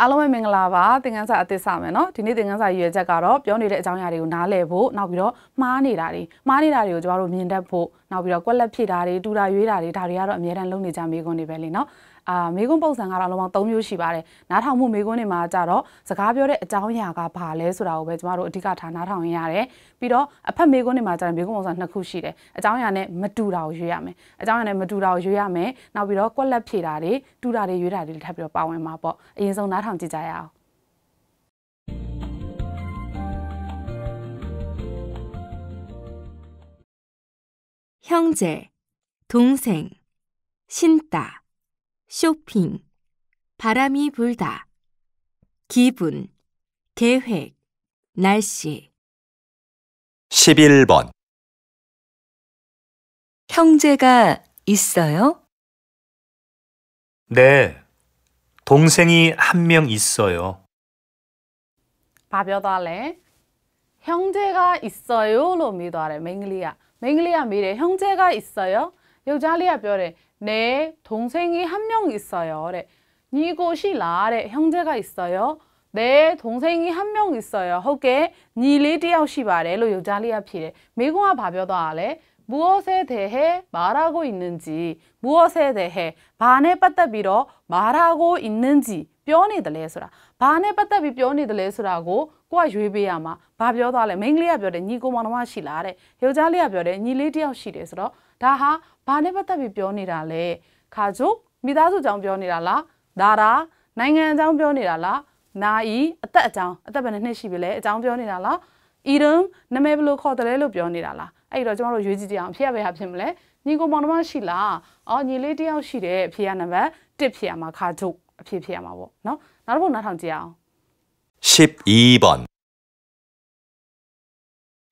အားလုံးပဲမင်္ဂလာပါသင်ခန်းစာအသစ်စမယ်เนาะဒီနေ့သင်ခန်းစာရည်ရွယ်ချက်ကတော့ပြောနေတဲ့အကြောင်းအရာတွေကိုနားလည်ဖို့နောက်ပြီးတော့မှားနေတာတွေမှားနေတာတွေကိုကျွန်တော်တို့မြင်တတ်ဖို့နောက်ပြီးတော့ကွက်လက်ဖြစ်တာတွေတူတာရွေးတာတွေဒါတွေကတော့အများတန်းလုပ်နေကြမိကုန်နေပဲလीเนาะအာမိကွန်းပုံစံကတော့အလုံးပေါင်း၃မျိုးရှိပါတယ်နားထောင်မှုမိကွန်းတွေမှာကြတော့စကားပြောတဲ့အကြောင်းအရာကဘာလဲဆိုတာကိုပဲကျမတို့အဓိကထားနားထောင်ရရတယ်ပြီးတော့အဖက်မိကွန်းတွေမှာကြတော့မိကွန်းပုံစံနှစ်ခုရှိတယ်အကြောင်းအရာနဲ့မတူတာကိုရွေးရမယ်အကြောင်းအရာနဲ့မတူတာကိုရွေးရမယ်နောက်ပြီးတော့ကွက်လက်ဖြေတာတွေတူတာတွေရွေးတာတွေထပ်ပြီးတော့ပါဝင်မှာပေါ့အရင်ဆုံးနားထောင်ကြည့်ကြရအောင်형제동생신다 쇼핑, 바람이 불다, 기분, 계획, 날씨. 11번 형제가 있어요? 네, 동생이 한 명 있어요. 바벼달래. 형제가 있어요로 미도아래 맹리야. 맹리야 미래 형제가 있어요? 여자리야 별에 네, 동생이 한 명 있어요. 네, 니곳이 나래 형제가 있어요. 네, 동생이 한 명 있어요. 혹에 니레디아시바레로 요자리아 피레 메고와 바벼다아래 무엇에 대해 말하고 있는지 무엇에 대해 반에 빠따 빌어 말하고 있는지 뼈니들래 소라 반에 빠따 비 뼈니들래 소라고 꼬아 유비야마 바 뼈다래 맹리야 뼈래 니고마노 시라래 여자리야 뼈래 니레디아시래 소라 ဒါဟာဘာနဲ့ပတ်သက်ပြီးပြောနေတာလဲခါချိုမိသားစုအကြောင်းပြောနေတာလားဒါရာနိုင်ငံအကြောင်းပြောနေတာလားနာဤအသက်အကြောင်းအသက်ဘယ်နှစ်ရှိပြီလဲအကြောင်းပြောနေတာလားအီဒမ်နာမည်ဘယ်လိုခေါ်တယ်လို့ပြောနေတာလားအဲ့တော့ကျမတို့ရွေးကြည့်ကြအောင်အဖေကဘယ်ဟာဖြစ်မလဲညီကောင်မောင်နှမရှိလားအော်ညီလေးတယောက်ရှိတယ်အဖေကနံပါတ်1ဖြစ်ရမှာခါချိုအဖေဖြစ်ရမှာပေါ့နော်နောက်တစ်ခုနားထောင်ကြအောင်12번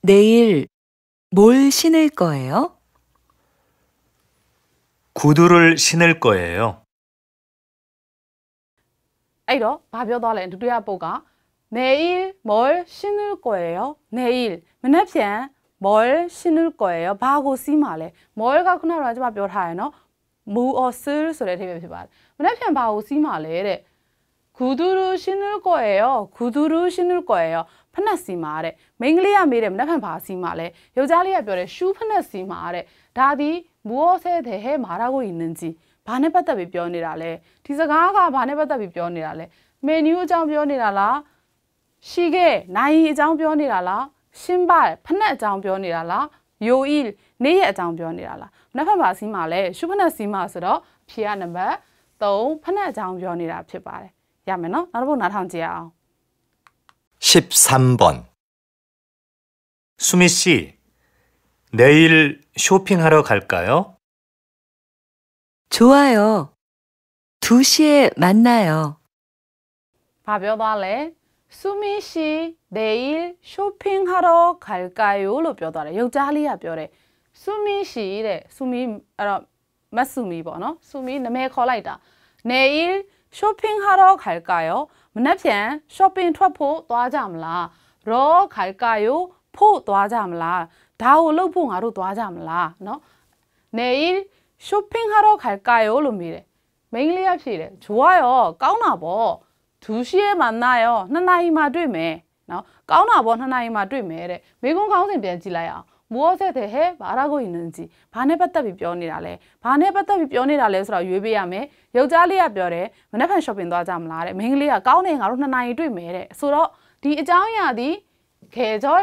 내일뭘신을거예 요? 구두를 신을 거예요. အဲ့တော့ဘာပြောသွားလဲဒုတိယပုဒ်က 내일 뭘 신을 거예요? 내일မနေ့ပြန်뭘 신을 거예요?ဘာကိုစီးမှာလဲ 뭘가 ခုနကကျွန်မပြောထားရယ်နော် move or seal ဆိုတဲ့အဓိပ္ပာယ်ဖြစ်ပါတယ်မနေ့ပြန်ဘာကိုစီးမှာလဲတဲ့ 구두를 신을 거예요. 구두를 신을 거예요.ဖက်နှက်စီမှာတဲ့မိန်းကလေးကမေးတယ်မနေ့ပြန်ဘာစီးမှာလဲယောက်ျားလေးကပြောတယ် shoe ဖက်နှက်စီမှာတဲ့ဒါသည်무엇에대해말하고있는지반에빠따비변이라래디서가가반에빠따비변이라래메뉴장변이라라시계나이장변이라라신발팬넷장변이라라요일내의장변이라라နောက်ဖက်ပါစီးမှာလဲရှုဖက်နဲ့စီးမှာဆိုတော့ဖြေကနံပါတ်3ဖက်နဲ့အကြောင်းပြောနေတာဖြစ်ပါတယ်ရမယ်နော်နောက်တစ်ပုဒ်နားထောင်ကြည့်အောင်13번수미씨 내일 쇼핑하러 갈까요? 좋아요. 2시에 만나요. 바벼달래. 수민 씨 내일 쇼핑하러 갈까요?로 ပြောတာလေ။ယောက်ျားလေးကပြောတယ်။စုမင်းရှိတဲ့စုမင်းအဲ့တော့မတ်စုမီပေါ့နော်။စုမင်းနာမည်ခေါ်လိုက်တာ။내일 쇼핑하러 갈까요?မနေ့ပြန် shopping ထွက်ဖို့သွားကြမလား။러 갈까요?ဖို့သွားကြမလား။ ဒါကိုလှုပ်ဖို့ငါတို့သွားကြမလားနော်နေဤ shopping 하러갈까요လို့မေးတယ်မိန်းကလေးကဖြေတယ်ဂျွာရောကောင်းတာပေါ့ဒူးရှိရဲ့မနာရောနှစ်နာရီမှတွေ့မယ်နော်ကောင်းတာပေါ့နှစ်နာရီမှတွေ့မယ်တဲ့မိကုန်းကောင်းစဉ်ပြန်ကြည့်လိုက်အောင်မိုးဆက်တဲ့ဟဲဘာရကိုရင်ကြီးဘာနဲ့ပတ်သက်ပြီးပြောနေတာလဲဘာနဲ့ပတ်သက်ပြီးပြောနေတာလဲဆိုတော့ရွေးပေးရမယ်ယောက်ျားလေးကပြောတယ်မနေ့က shopping သွားကြမလားတဲ့မိန်းကလေးကကောင်းတယ်ငါတို့နှစ်နာရီတွေ့မယ်တဲ့ဆိုတော့ဒီအကြောင်းအရာဒီခေကျော်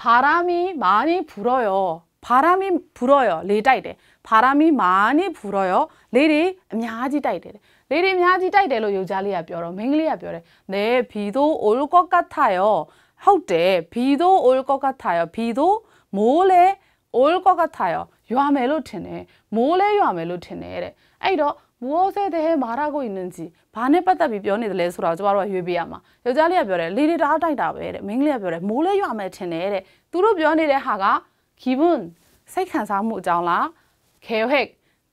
바람이많이불어 요. 바람이불어 요. 레တိုက်တယ်.바람이많이불어 요. 레리အများကြီးတိုက်တယ်.레리အများကြီးတိုက်တယ်လို့ယောက်ျားလေးကပြောတော့မိန်းကလေးကပြောတယ်. 네, 비도올것같아 요. ဟုတ်တယ်.비도올것같아 요. 비도몰래올것같아 요. ရွာမယ်လို့ထင်တယ်.몰래ရွာမယ်လို့ထင်တယ်တဲ့.အဲ့တော့무엇에대해말하고있는지반에ပတ်သက်ပြီးပြောနေတယ်လဲဆိုတော့ကျမတို့ကရွေးပေးရမှာယောက်ျားလေးကပြောတယ်လေတွေတားတိုက်တာပဲတဲ့မိန်းကလေးကပြောတယ်မိုးလဲရွာမယ်ထင်တယ်တဲ့သူတို့ပြောနေတဲ့ဟာက given စိတ်ခံစားမှုအကြောင်းလား chaotic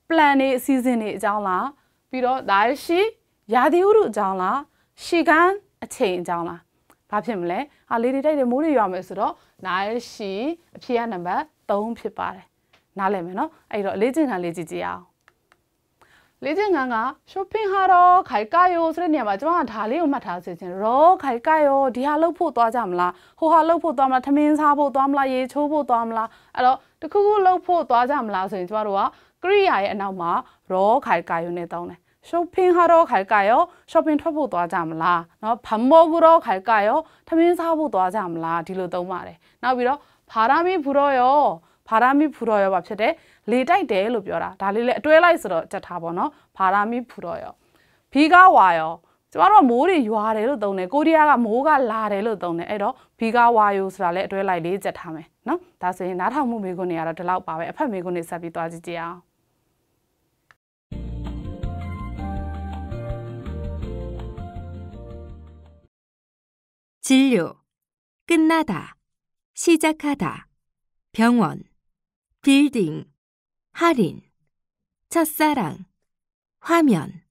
plan တွေအစီအစဉ်တွေအကြောင်းလားပြီးတော့ဒါရှိရာသီဥတုအကြောင်းလားရှီကန်အချိန်အကြောင်းလားဘာဖြစ်မလဲဟာလေတွေတိုက်တယ်မိုးတွေရွာမယ်ဆိုတော့နိုင်ရှိအဖြေကနံပါတ်3ဖြစ်ပါတယ်နားလည်မယ်နော်အဲ့တော့အလေးကျင့်ခံလေးကြည့်ကြည့်အောင်လေ့ကျင့်ခန်းက shopping ဟာတော့ခိုင်ကာယောဆိုတဲ့နေရာမှာကျွန်မကဒါလေးကိုမှတ်ထားစေချင်ရောခိုင်ကာယောဒီဟာလှုပ်ဖို့သွားကြမလားဟိုဟာလှုပ်ဖို့သွားမလားထမင်းစားဖို့သွားမလားရေချိုးဖို့သွားမလားအဲ့တော့တခုခုလှုပ်ဖို့သွားကြမလားဆိုရင်ကျွန်တော်တို့ကကရိယာရဲ့အနောက်မှာရောခိုင်ကာယောနဲ့တောင်းတယ် shopping ဟာတော့ခိုင်ကာယော shopping ထွက်ဖို့သွားကြမလားเนาะဗမောကူတော့ခိုင်ကာယောထမင်းစားဖို့သွားကြမလားဒီလိုသုံးပါတယ်နောက်ပြီးတော့ဘာရမီဘူရောယောဘာရမီဘူရောယောပါဖြစ်တဲ့ လေတိုက်တယ်လို့ပြောတာဒါလေးလည်းအတွဲလိုက်ဆိုတော့ကြက်ထားပါတော့ဘာရာမီဖူတော့ရောဘီကဝါရောကျမတို့မိုးတွေရွာတယ်လို့သုံးတယ်ကိုရီးယားကမိုးကလာတယ်လို့သုံးတယ်အဲ့တော့ဘီကဝါယိုဆိုတာလည်းအတွဲလိုက်လေးကြက်ထားမယ်နော်ဒါဆိုရင်နားထောင်မှုမေခွန်းတွေကတော့ဒီလောက်ပါပဲအဖက်မေခွန်းတွေဆက်ပြီးသွားကြည့်ကြအောင်진료끝나다시작하다병원빌딩 할인, 첫사랑, 화면.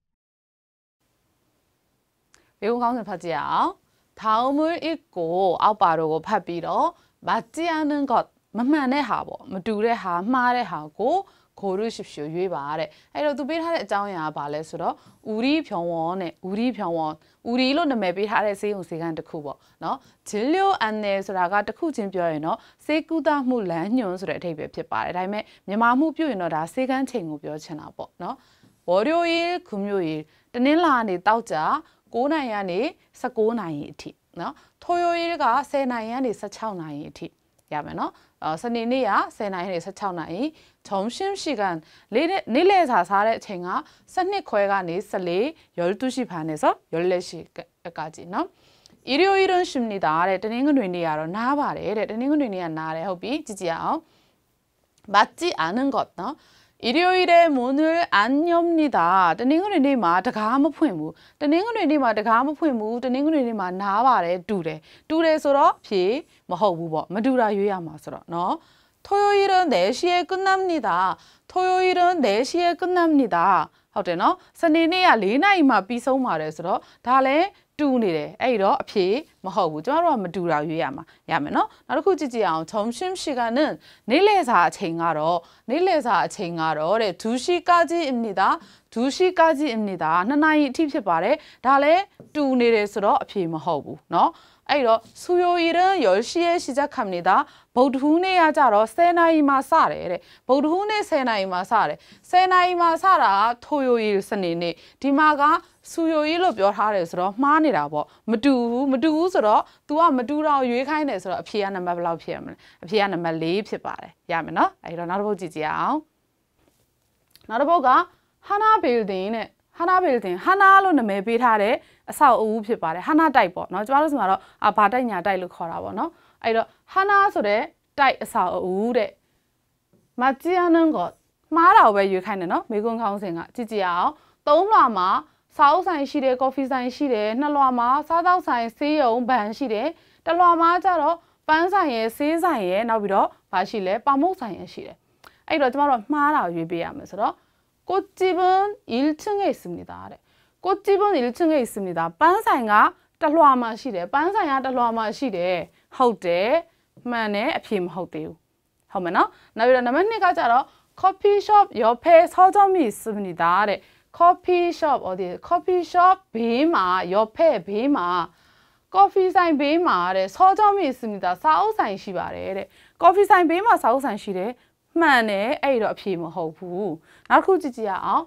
외국 강을 바지야. 다음을 읽고 아빠로 밥이러 맞지 않은 것 만만해 뭐 하고, 무두래 하, 말해 하고 ကိုရုရှိရှိရွေးပါတဲ့အဲ့တော့သူပေးထားတဲ့အကြောင်းအရာကဘာလဲဆိုတော့ဦးရီဖြောင်းဝေါ်နဲ့ဦးရီဖြောင်းဝေါ်ဦးရီလို့နာမည်ပေးထားတဲ့ဆေးရုံဆေးခန်းတစ်ခုပေါ့နော်ဂျီလီယိုအန်နယ်ဆိုတာကတစ်ခုချင်းပြောရင်တော့ဆေးကုသမှုလမ်းညွှန်ဆိုတဲ့အဓိပ္ပာယ်ဖြစ်ပါတယ်ဒါပေမဲ့မြန်မာမှုပြုရင်တော့ဒါဆေးခန်းချိန်ကိုပြောချင်တာပေါ့နော်ဝေါ်ရိုရီခုမျိုးရီတနင်္လာနေ့တောက်ကြ9နိုင်ရနေ19နိုင်အထိနော်ထိုရိုရီက10နိုင်ရနေ16နိုင်အထိရမယ်เนาะစနေနေ့က10နာရီနဲ့16နာရီဂျုံရှင်းရှိကန်နေ့လယ်စာစားတဲ့အချိန်က12ခွဲကနေ14 12시반에서14시까지เนาะ일요일은쉽니다တဲ့တနင်္ဂနွေနေ့ကတော့နားပါတယ်တဲ့တနင်္ဂနွေနေ့ကနားတယ်ဟုတ်ပြီကြည့်ကြအောင်맞지않은것เนาะ 일요일에문을안엽니다တနင်္ဂနွေနေ့မှာတကားမဖွင့်ဘူးတနင်္ဂနွေနေ့မှာတကားမဖွင့်ဘူးတနင်္ဂနွေနေ့မှာနားပါတယ်တူတယ်တူတယ်ဆိုတော့ဖြေမဟုတ်ဘူးပေါ့မတူတာရွေးရမှာဆိုတော့เนาะ토요일은네시에끝납니다토요일은네시에끝납니다 ဟုတ်တယ်နော်စနေနေ့က၄နာရီမှပြီးဆုံးပါတယ်ဆိုတော့ဒါလည်းတူနေတယ်အဲ့ဒီတော့အဖြေမဟုတ်ဘူးကျမတို့ကမတူတာရွေးရမှာရမယ်နော်နောက်တစ်ခုကြည့်ကြည့်အောင်ချုံရှင်းရှိကနန်နေ့လယ်စာအချိန်ကတော့နေ့လယ်စာအချိန်ကတော့တဲ့ဒူရှိကကြီးအမနေတာဒူရှိကကြီးအမနေတာနှစ်နာရီအထိဖြစ်ပါတယ်ဒါလည်းတူနေတယ်ဆိုတော့အဖြေမဟုတ်ဘူးနော်အဲ့တော့ဆူယိုအီရန်ရောရှိရရှိချက်ခံနေတာဗုဒ္ဓဟူးနေ့ရကြတော့10နာရီမှစတယ်တဲ့ဗုဒ္ဓဟူးနေ့10နာရီမှစတယ်10နာရီမှစတာထိုယိုအီစနေနေ့ဒီမှာကဆူယိုအီလို့ပြောထားတယ်ဆိုတော့မှားနေတာပေါ့မတူဘူးမတူဘူးဆိုတော့ तू ကမတူတော့ရွေးခိုင်းတယ်ဆိုတော့အဖြေကနံပါတ်ဘယ်လောက်ဖြစ်ရမလဲအဖြေကနံပါတ်4ဖြစ်ပါတယ်ရမယ်နော်အဲ့တော့နောက်တစ်ပုတ်ကြည့်ကြအောင်နောက်တစ်ပုတ်က Hana Building နဲ့ Hana Building Hana လို့နာမည်ပေးထားတဲ့အဆောက်အဦဖြစ်ပါတယ်ဟာနာတိုက်ပေါ့နော်ကျမတို့ဆိုတော့အာဘာတိုက်ညာတိုက်လို့ခေါ်တာပေါ့နော်အဲ့တော့ဟာနာဆိုတဲ့တိုက်အဆောက်အဦတဲ့မကြည်အနန်းကမှားတာပဲရွေးခိုင်းတယ်နော်မေကွန်းခေါင်းစဉ်ကကြည်ကြည်အောင်သုံးလွှာမှာစားအုပ်ဆိုင်ရှိတယ်ကော်ဖီဆိုင်ရှိတယ်နှစ်လွှာမှာစားသောက်ဆိုင်ဆေးရုံဘဏ်ရှိတယ်တစ်လွှာမှာကျတော့ပန်းဆိုင်ရယ်ဆေးဆိုင်ရယ်နောက်ပြီးတော့ဘာရှိလဲပါမုတ်ဆိုင်ရယ်ရှိတယ်အဲ့တော့ကျမတို့မှားတာရွေးပေးရမယ်ဆိုတော့ကိုကြည်ပွန်း yield ချင်းရဲ့စမြင်တာတဲ့꽃집은1층에있습니 다. 빤사이가달로아마시 대. 빤사이가달로아마시 대. 하우 대. 만에앞임하우대 요. 하면은나비라나만네가자러커피숍옆에서점이있습니 다. 네. 커피숍어 디? 커피숍베마옆에베마커피사인베마 네. 서점이있습니 다. 사우사인시바 레. 네. 커피사인베마사우사인시 래. မှန်တယ်အဲ့တော့အဖြေမဟုတ်ဘူးနောက်တစ်ခုကြည့်ကြရအောင်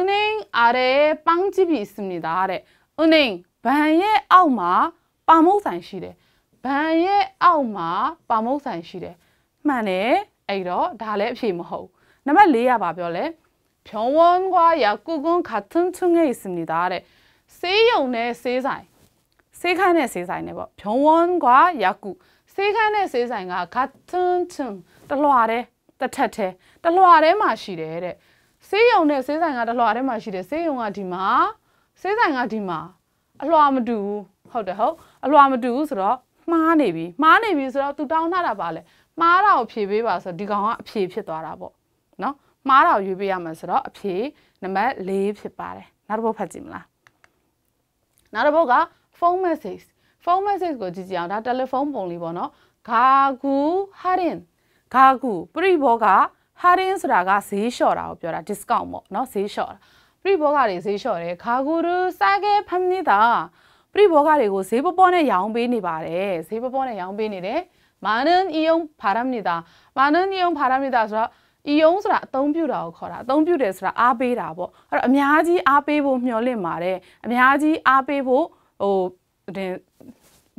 은행아래에빵집이있습니 다. 아 래. 은행반의아우마빠목산시 대. 반의아우마빠목산시 대. 만에이러달래피모 호. 나만리아바별 래. 병원과약국은같은층에있습니 다. 아 래. 세용의세 상. 세간의세상에뭐병원과약국세간의세상과같은층떨러아래따뜻해떨러아래마시 래. ဆေးရုံနဲ့ဆေးဆိုင်ကတလွှာထဲမှာရှိတယ်ဆေးရုံကဒီမှာဆေးဆိုင်ကဒီမှာအလွှာမတူဘူးဟုတ်တယ်ဟုတ်အလွှာမတူဘူးဆိုတော့မှားနေပြီမှားနေပြီဆိုတော့သူတောင်းထားတာပါလေမှားတာကိုဖြေပေးပါဆိုတော့ဒီကောင်ကအဖြေဖြစ်သွားတာပေါ့နော်မှားတာကိုရွေးပေးရမယ်ဆိုတော့အဖြေနံပါတ်၄ဖြစ်ပါတယ်နောက်တစ်ပုဒ်ဖတ်ကြည့်မလားနောက်တစ်ပုဒ်က phone message phone message ကိုကြည့်ကြအောင်ဒါတယ်လီဖုန်းပုံလေးပေါ့နော်ဂါဂူဟာရင်ဂါဂူပရိဘောက Harin ဆိုတာကဈေးလျှော့တာကိုပြောတာ discount ပေါ့เนาะဈေးလျှော့တာပရိဘောဂတွေဈေးလျှော့တယ်ခါဂူရူစာကဲဖမ်နေတာပရိဘောဂတွေကိုဈေးပေါပေါနဲ့ရောင်းပေးနေပါတယ်ဈေးပေါပေါနဲ့ရောင်းပေးနေတယ်မာနန်အီယုံဖာရမ်နေတာမာနန်အီယုံဖာရမ်နေတာဆိုတော့အီယုံဆိုတာအသုံးပြုတာကိုခေါ်တာအသုံးပြုတယ်ဆိုတာအားပေးတာပေါ့အဲ့တော့အများကြီးအားပေးဖို့မျှော်လင့်ပါတယ်အများကြီးအားပေးဖို့ဟို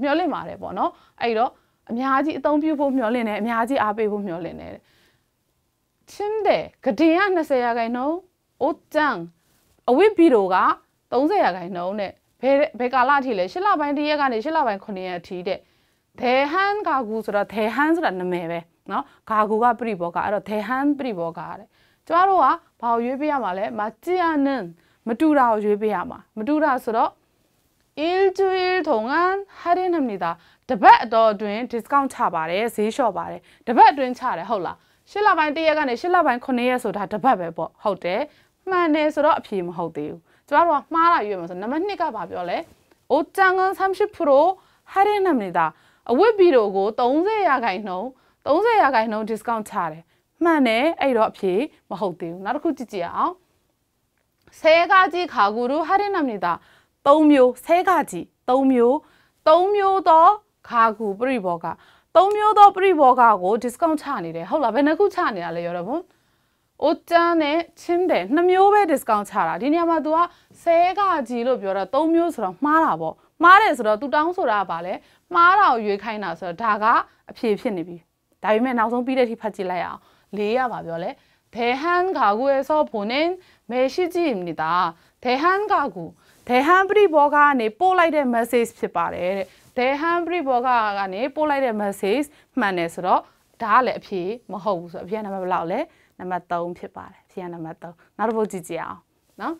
မျှော်လင့်ပါတယ်ပေါ့နော်အဲ့တော့အများကြီးအသုံးပြုဖို့မျှော်လင့်တယ်အများကြီးအားပေးဖို့မျှော်လင့်တယ်ချင်းတယ်ဂဒင်က20ရာခိုင်နှုန်းအိုတန်အဝိဘီရိုက30ရာခိုင်နှုန်းနဲ့ဘယ်ဘယ်ကာလအထိလဲ၈လပိုင်း၁ရက်ကနေ၈လပိုင်း9ရက်အထိတဲ့ဒေဟန်ဂါဂူဆိုတော့ဒေဟန်ဆိုတာနာမည်ပဲเนาะဂါဂူကပြိဘောကအဲ့တော့ဒေဟန်ပြိဘောကတဲ့ကျွားတို့ကဘာကိုရွေးပေးရမှာလဲမချီယနန်မတူတာကိုရွေးပေးရမှာမတူတာဆိုတော့ il to il ထုံငန်းဟာရင်းနမ်နေတာတပတ်အတော်အတွင်း discount ချပါတယ်ဈေးလျှော့ပါတယ်တပတ်အတွင်းချတယ်ဟုတ်လား၈လပိုင်း၁ရက်ကနေ၈လပိုင်း9ရက်ဆိုတာတပတ်ပဲပေါ့ဟုတ်တယ်မှန်တယ်ဆိုတော့အဖြေမဟုတ်သေးဘူးကျမတို့ကမှားတာရွေးမှာဆိုနံပါတ်2ကဘာပြောလဲအိုတန်ကန်30 pro ဟာရနမ်နေတာအဝတ်ဗီဒီယိုကို30ရာခိုင်နှုန်း30ရာခိုင်နှုန်း discount ချတယ်မှန်တယ်အဲ့တော့အဖြေမဟုတ်သေးဘူးနောက်တစ်ခုကြည့်ကြည့်အောင်ဆဲကကြီးခါကူရူဟာရနမ်နေတာ3မျိုးဆဲကကြီး3မျိုး3မျိုးတော့ခါကူပြိဘောကသုံးမျိုးသောပရိဘောဂကို discount ချနေတယ်ဟုတ်လားဘယ်နှခုချနေတာလဲရောတော့ဘုံအိုတန်းနဲ့ချင်းတယ်နှစ်မျိုးပဲ discount ချတာဒီနေရာမှာ तू ကဆဲကကြီးလို့ပြောတော့သုံးမျိုးဆိုတော့မှားတာပေါ့မှားတယ်ဆိုတော့ तू တောင်းဆိုတာကဘာလဲမှားတာကိုရွေးခိုင်းတာဆိုတော့ဒါကအဖြေဖြစ်နေပြီဒါပေမဲ့နောက်ဆုံးပြီးတဲ့အထိဖတ်ကြည့်လိုက်အောင်လေးရပါပြောလဲ대한가구에서보낸메시지입니다대한가구대한프리버가네ပို့လိုက်တဲ့ message ဖြစ်ပါတယ်တဲ့ဒဲဟန်ပရိဘောကကနေပို့လိုက်တဲ့ message မှန်တယ်ဆိုတော့ဒါကလည်းအဖြေမဟုတ်ဘူးဆိုတော့အဖြေနံပါတ်ဘယ်လောက်လဲနံပါတ်3ဖြစ်ပါတယ်အဖြေနံပါတ်3နောက်တစ်ပုဒ်ကြည့်ကြအောင်နော်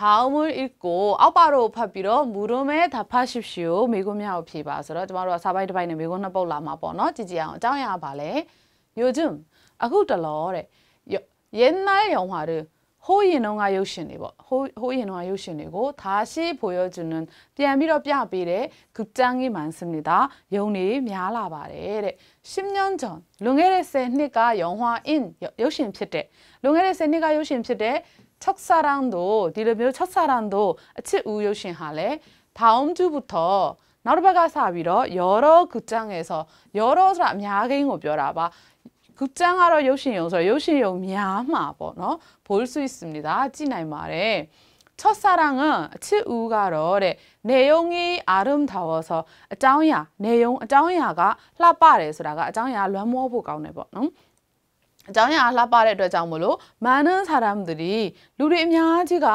다음을읽고아빠로팝비로물음에답하십시오메고미아오피바ဆိုတော့ကျမတို့ကစာပိုက်တစ်ပိုက်နဲ့မေကွန်းနှစ်ပုတ်လာမှာပေါ့เนาะကြည့်ကြည့်အောင်အကြောင်းအရာပါလေ요즘အခုတလောတဲ့옛날영화를 호이노아 욕신이 호이노아 욕신이고 다시 보여주는 띄아미러 뼈비래 극장이 많습니다. 영리 미알라바레 10년 전 룽에레세 니가 영화인 욕신 ဖြ 룽에레세 니가 욕신 ဖြ 첫사랑도 디르미 첫사랑도 칠우 욕신 하래 다음 주부터 나르바가 사비러 여러 극장에서 여러 사람 야개인 거라봐 ခုတန်းကတော့ရုပ်ရှင်ရုံဆိုတော့ရုပ်ရှင်ရုံများမှာပေါ့နော်볼수있습니다ကြည့်နိုင်ပါတယ်첫사랑은어치우가로တဲ့နေယုံကြီးအာရုံထာဝဆိုအကြောင်းအရာနေယုံအကြောင်းအရာကလှပတယ်ဆိုတာကအကြောင်းအရာလွမ်းမောဖို့ကောင်းတယ်ပေါ့နော်အကြောင်းအရာလှပတဲ့အတွက်ကြောင့်မလို့မာနန်စာရမ်သူဒီလူတွေအများကြီးက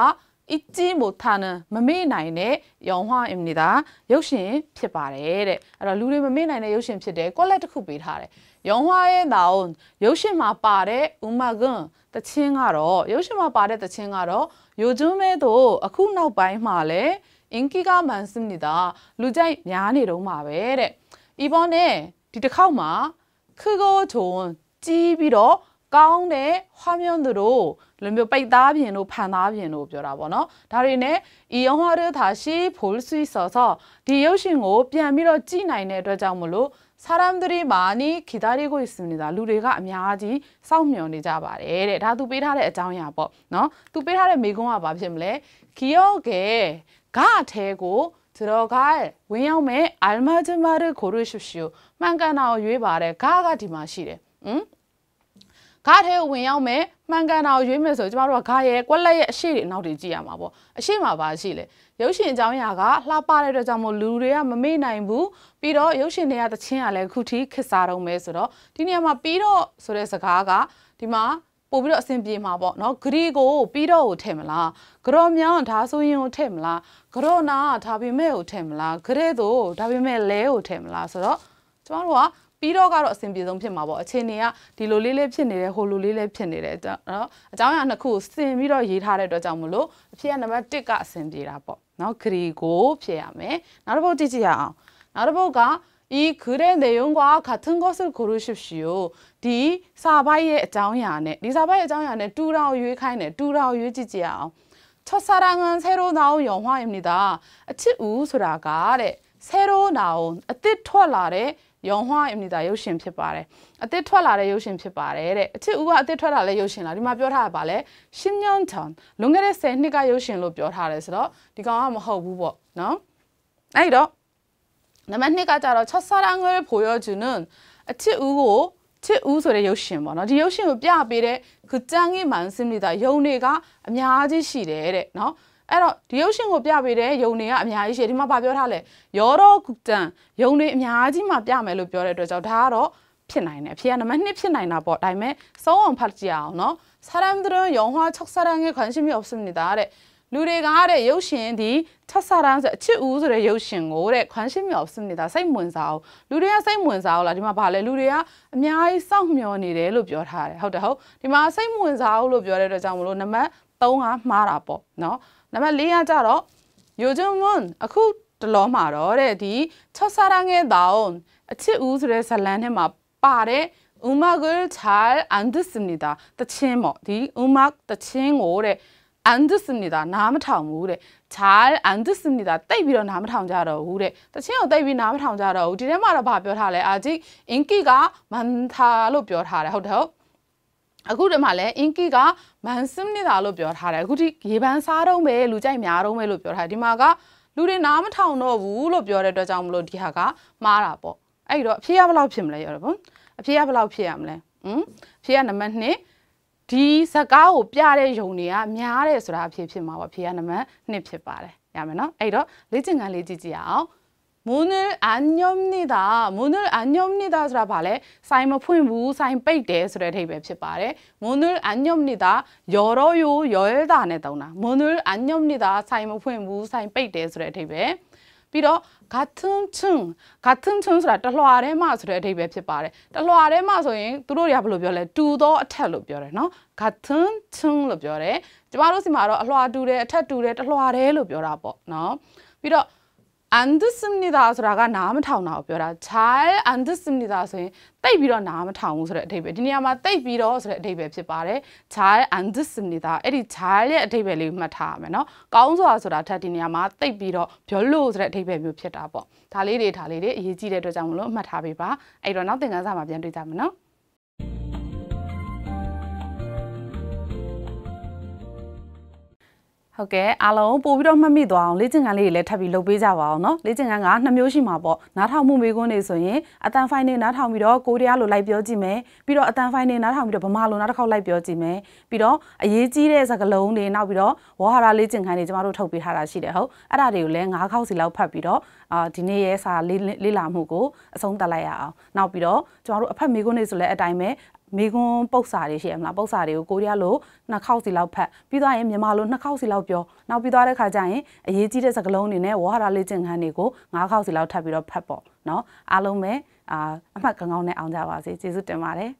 잊지못하는매매의나인의영화입니 다. 역시피바 래. 루리매매의나인의역시피대꼴레트쿠비하 래. 영화에나온역시마빠의음악은뜻칭하러역시마빠의뜻칭하러요즘에도아쿠나우바이마레인기가많습니 다. 루자이냐니로마베 래. 이번에디드카우마크고좋은찌비로ကောင်းတဲ့ဟွာမြွန်သူတို့လိုမျိုးပိတ်သားပြင်တို့ဖန်သားပြင်တို့ပြောတာပေါ့နော်ဒါတွေနဲ့ဤယုံဟောတဲ့သာရှိဖိုလ်စီဆောဆောဒီရုပ်ရှင်ကိုပြန်ပြီးတော့ကြည့်နိုင်တဲ့အတွက်ကြောင့်မလို့사람들이많이기다리고있습니다လူတွေကအများကြီးစောင့်မျှော်နေကြပါတယ်တဲ့ဒါသူပေးထားတဲ့အကြောင်းအရာပေါ့နော်သူပေးထားတဲ့မိကုံးကဘာဖြစ်မလဲ기억에가태고들어갈ဝင်ရောက်မဲ့알마즈마를고르십시오မှန်ကန်တာကိုရွေးပါတယ်가가ဒီမှာရှိတယ်ဟမ်ဂါထဲကိုဝင်ရောက်မယ်မှန်ကန်တာကိုရွေးမယ်ဆိုကျမတို့ကဂါရဲ့ကွက်လက်ရဲ့အရှိတွေအနောက်တွေကြည့်ရမှာပေါ့အရှိမှာပါရှိလေရုပ်ရှင်အကြောင်းအရာကလှပတဲ့အတွက်ကြောင့်မို့လူတွေကမမေ့နိုင်ဘူးပြီးတော့ရုပ်ရှင်တွေကတချင်းကလည်းအခုထိခက်စားတော့မယ်ဆိုတော့ဒီနေရာမှာပြီးတော့ဆိုတဲ့စကားကဒီမှာပို့ပြီးတော့အဆင်ပြေမှာပေါ့နော်ဂရီကိုပြီးတော့ကိုထည့်မလားဂရော့မြောင်းဒါဆိုရင်ကိုထည့်မလားဂရော့နာဒါပေမဲ့ကိုထည့်မလားဂရဲတို့ဒါပေမဲ့လဲကိုထည့်မလားဆိုတော့ကျမတို့ကပြီးတော့ကတော့အဆင်ပြေဆုံးဖြစ်မှာပေါ့အချိန်တွေကဒီလိုလေးလေးဖြစ်နေတယ်ဟိုလိုလေးလေးဖြစ်နေတယ်နော်အကြောင်းအရာနှစ်ခုကိုစင်ပြီးတော့ရေးထားတဲ့အတွက်ကြောင့်မလို့အဖြစ်ကနံပါတ်1ကအဆင်ပြေတာပေါ့နော်ဂရီကိုဖြစ်ရမယ်နောက်တစ်ပုတ်ကြည့်ကြည့်ရအောင်နောက်တစ်ပုတ်이글의내용과같은것을고르십시 오. 디사바이의장야 네. 디사바이의장야네뚜라오유익하 네. 뚜라오유지지 야. 첫사랑은새로나온영화입니 다. 치우소라가 래. ဆေရိုနာကိုအသစ်ထွက်လာတဲ့ယုံဟွာအင်မီတာရုပ်ရှင်ဖြစ်ပါတယ်အသစ်ထွက်လာတဲ့ရုပ်ရှင်ဖြစ်ပါတယ်တဲ့အချစ်ဦးကအသစ်ထွက်လာတဲ့ရုပ်ရှင်လားဒီမှာပြောထားတာပါလဲရှင်းညွန်တန်လွန်ခဲ့တဲ့10နှစ်ကရုပ်ရှင်လို့ပြောထားတယ်ဆိုတော့ဒီကောင်ကမဟုတ်ဘူးပေါ့နော်အဲ့တော့နံပါတ်2ကကြတော့6ဆရာငွေဖိုယောဂျူနွန်အချစ်ဦးကိုချစ်ဦးဆိုတဲ့ရုပ်ရှင်ပေါ့နော်ဒီရုပ်ရှင်ကိုပြပေးတဲ့ခူတန်ကြီးမန်စင်မီတာယုံတွေကအများကြီးရှိတယ်တဲ့နော်အဲ့တော့ဒီရုပ်ရှင်ကိုပြပေးတဲ့ယုံတွေကအများကြီးရှိဒီမှာဗာပြောထားလဲရောတော့တန်ယုံတွေအများကြီးမှပြမယ်လို့ပြောတဲ့အတွက်ကြောင့်ဒါကတော့ဖြစ်နိုင်တယ်အဖေကနံပါတ်2ဖြစ်နိုင်တာပေါ့ဒါပေမဲ့စောင်းအောင်ဖတ်ကြည့်အောင်နော်사람들은영화척사랑에관심이없습니다တဲ့လူတွေကတဲ့ရုပ်ရှင်ဒီချက်ဆာတန်းဆိုအချစ်ဦးဆိုတဲ့ရုပ်ရှင်ကိုတဲ့ခွမ်းရှင်းမြော်စနေတာစိတ်ဝင်စားအောင်လူတွေကစိတ်ဝင်စားအောင်လားဒီမှာဗာလဲလူတွေကအများကြီးစောင့်မျှော်နေတယ်လို့ပြောထားတယ်ဟုတ်တယ်ဟုတ်ဒီမှာစိတ်ဝင်စားအောင်လို့ပြောတဲ့အတွက်ကြောင့်မလို့နံပါတ်3ကမှားတာပေါ့နော်နံပါတ်၄ကကြတော့요즘은အခုတလောမှာတော့တဲ့ဒီချက်စားရငဲတောင်အချစ်ဦးဆိုတဲ့ဇလန်ထဲမှာပါတဲ့음악을잘안듣습니 다. 뜻인 뭐, 이음악뜻인오래안듣습니 다. 남타운오래잘안듣습니 다. တိတ်ပြီးတော့နားမထောင်ကြတော့ဘူးတဲ့။တချင်းကိုတိတ်ပြီးနားမထောင်ကြတော့ဘူး။ဒီထဲမှာတော့ဗာပြောထားလဲအာကြီးအင်ကီကမန်သာလို့ပြောထားတယ်ဟုတ်တယ်ဟုတ်။အခုဒီမှာလဲ inky က man sim နေတာလို့ပြောထားတယ်အခုဒီရေပန်းစားတော့ပဲလူကြိုက်များတော့ပဲလို့ပြောထားတယ်ဒီမှာကလူတွေနားမထောင်တော့ဘူးလို့ပြောတဲ့အတွက်ကြောင့်မလို့ဒီဟာကမှားတာပေါ့အဲ့တော့အဖြေကဘယ်လောက်ဖြစ်မလဲရောပေါ့အဖြေကဘယ်လောက်ဖြစ်ရမလဲဟမ်အဖြေကနံပါတ်1ဒီဇကားကိုပြတဲ့ယုံတွေကများတယ်ဆိုတာအဖြေဖြစ်မှာပေါ့အဖြေကနံပါတ်1ဖြစ်ပါတယ်ရမယ်နော်အဲ့တော့လေ့ကျင့်ခန်းလေးကြည့်ကြည့်အောင်문을안엽니 다. 문을안엽니 다. ဆိုတာဗာလဲဆိုင်မဖွင့်ဘူးဆိုင်ပိတ်တယ်ဆိုတဲ့အဓိပ္ပာယ်ဖြစ်ပါတယ်။문을안엽니 다. 열어요열다နဲ့တုံးတာ။문을안엽니 다. ဆိုင်မဖွင့်ဘူးဆိုင်ပိတ်တယ်ဆိုတဲ့အဓိပ္ပာယ်ပြီးတော့ gatun chun gatun chun ဆိုတာတလွှာထဲမှာဆိုတဲ့အဓိပ္ပာယ်ဖြစ်ပါတယ်တလွှာထဲမှာဆိုရင်သူတို့တွေကဘယ်လိုပြောလဲတူသောအထက်လို့ပြောတယ်နော် gatun chun လို့ပြောတယ်ကျမတို့စီမှာတော့အလွှာတူတယ်အထက်တူတယ်တလွှာတယ်လို့ပြောတာပေါ့နော်ပြီးတော့안듣습니다ဆိုတာကနားမထောင်တာကိုပြောတာ잘안듣습니다ဆိုရင်တိတ်ပြီးတော့နားမထောင်ဘူးဆိုတဲ့အဓိပ္ပာယ်ဒီနေရာမှာတိတ်ပြီးတော့ဆိုတဲ့အဓိပ္ပာယ်ဖြစ်ပါတယ်잘안듣습니다အဲ့ဒီ잘ရဲ့အဓိပ္ပာယ်လေးကိုမှတ်ထားရမယ်နော်ကောင်းဆိုတာဆိုတာထပ်ဒီနေရာမှာတိတ်ပြီးတော့ပြောလို့ဆိုတဲ့အဓိပ္ပာယ်မျိုးဖြစ်တာပေါ့ဒါလေးတွေဒါလေးတွေအရေးကြီးတဲ့အတွက်ကြောင့်မလို့အမှတ်ထားပေးပါအဲ့တော့နောက်သင်ခန်းစာမှာပြန်တွေ့ကြမယ်နော်ဟုတ်ကဲ့အားလုံးပို့ပြီးတော့မှတ်မိသွားအောင်လေ့ကျင့်ခန်းလေးတွေလည်းထပ်ပြီးလုပ်ပေးကြပါအောင်နော်လေ့ကျင့်ခန်းကနှစ်မျိုးရှိမှာပေါ့နားထောင်မှုမေးခွန်းတွေဆိုရင်အတန်ဖိုင်တွေနားထောင်ပြီးတော့ကိုရီးယားလိုလိုက်ပြောကြည့်မယ်ပြီးတော့အတန်ဖိုင်တွေနားထောင်ပြီးတော့ဗမာလိုနောက်တစ်ခေါက်လိုက်ပြောကြည့်မယ်ပြီးတော့အရေးကြီးတဲ့စကားလုံးတွေနောက်ပြီးတော့ဝေါ်ဟာရာလေ့ကျင့်ခန်းတွေကျမတို့ထုတ်ပေးထားတာရှိတယ်ဟုတ်အဲ့ဒါတွေကိုလည်း၅ခေါက်စီလောက်ဖတ်ပြီးတော့အာဒီနေ့ရဲ့စာလေ့လာမှုကိုအဆုံးသတ်လိုက်ရအောင်နောက်ပြီးတော့ကျမတို့အဖက်မေးခွန်းတွေဆိုလည်းအတိုင်းပဲမေကွန်းပုတ်စာတွေရှိရမလားပုတ်စာတွေကိုကိုရီးယားလိုနှစ်ခေါက်စီလောက်ဖတ်ပြီးသွားရင်မြန်မာလိုနှစ်ခေါက်စီလောက်ပြောနောက်ပြီးသွားတဲ့ခါကျရင်အရေးကြီးတဲ့စကားလုံးတွေနဲ့ဝါဟာရလေ့ကျင့်ခန်းတွေကိုငါးခေါက်စီလောက်ထပ်ပြီးတော့ဖတ်ပေါ့နော်အားလုံးပဲအာအမှတ်ကောင်းကောင်းနဲ့အောင်ကြပါစေကျေးဇူးတင်ပါတယ်